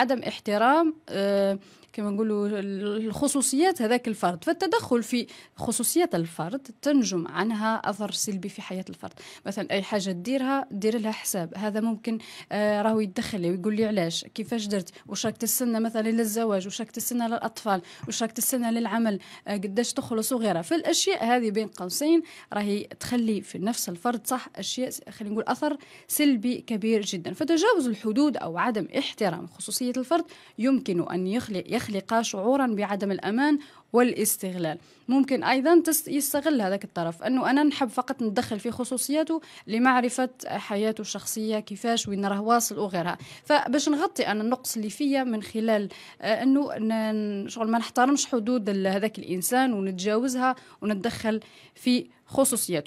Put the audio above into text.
عدم احترام آه، كما نقولوا الخصوصيات هذاك الفرد فالتدخل في خصوصيات الفرد تنجم عنها اثر سلبي في حياه الفرد مثلا اي حاجه تديرها دير لها حساب هذا ممكن آه راهو يتدخل ويقول لي علاش كيفاش درت واش راك تستنى مثلا للزواج واش راك تستنى للاطفال واش راك تستنى للعمل آه قداش تخلص وغيرها فالاشياء هذه بين قوسين راهي تخلي في نفس الفرد صح اشياء خلينا نقول اثر سلبي كبير جدا فتجاوز الحدود او عدم احترام خصوصيه الفرد يمكن ان يخلق يخلق شعورا بعدم الأمان والاستغلال ممكن أيضا يستغل هذاك الطرف أنه أنا نحب فقط ندخل في خصوصياته لمعرفة حياته الشخصية كيفاش وين راه واصل وغيرها فباش نغطي أنا النقص اللي فيا من خلال آه، أنه شغل ما نحترمش حدود هذاك الإنسان ونتجاوزها ونتدخل في خصوصيته